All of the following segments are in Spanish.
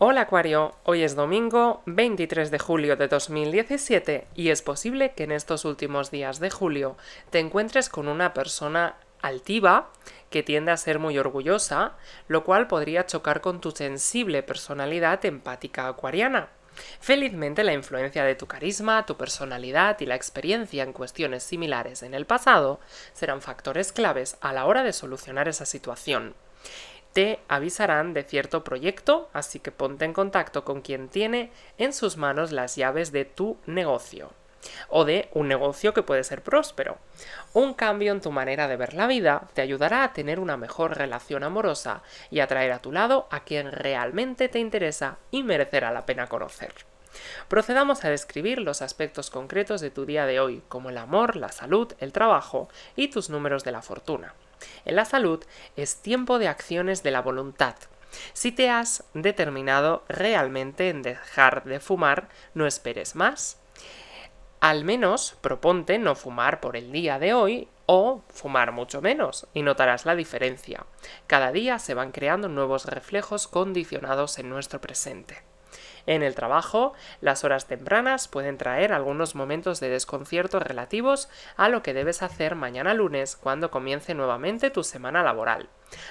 Hola Acuario, hoy es domingo 23 de julio de 2017 y es posible que en estos últimos días de julio te encuentres con una persona altiva que tiende a ser muy orgullosa, lo cual podría chocar con tu sensible personalidad empática acuariana. Felizmente la influencia de tu carisma, tu personalidad y la experiencia en cuestiones similares en el pasado serán factores claves a la hora de solucionar esa situación te avisarán de cierto proyecto, así que ponte en contacto con quien tiene en sus manos las llaves de tu negocio o de un negocio que puede ser próspero. Un cambio en tu manera de ver la vida te ayudará a tener una mejor relación amorosa y a traer a tu lado a quien realmente te interesa y merecerá la pena conocer. Procedamos a describir los aspectos concretos de tu día de hoy, como el amor, la salud, el trabajo y tus números de la fortuna. En la salud es tiempo de acciones de la voluntad. Si te has determinado realmente en dejar de fumar, no esperes más. Al menos proponte no fumar por el día de hoy o fumar mucho menos y notarás la diferencia. Cada día se van creando nuevos reflejos condicionados en nuestro presente. En el trabajo, las horas tempranas pueden traer algunos momentos de desconcierto relativos a lo que debes hacer mañana lunes cuando comience nuevamente tu semana laboral.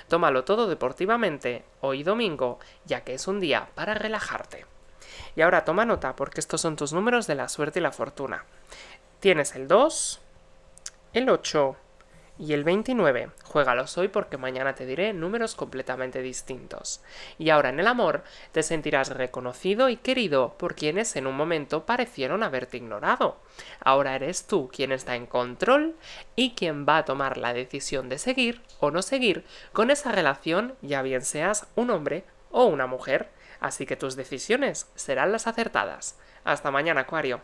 Tómalo todo deportivamente hoy domingo, ya que es un día para relajarte. Y ahora toma nota porque estos son tus números de la suerte y la fortuna. Tienes el 2, el 8 y el 29. Juégalos hoy porque mañana te diré números completamente distintos. Y ahora en el amor te sentirás reconocido y querido por quienes en un momento parecieron haberte ignorado. Ahora eres tú quien está en control y quien va a tomar la decisión de seguir o no seguir con esa relación, ya bien seas un hombre o una mujer. Así que tus decisiones serán las acertadas. Hasta mañana, Acuario.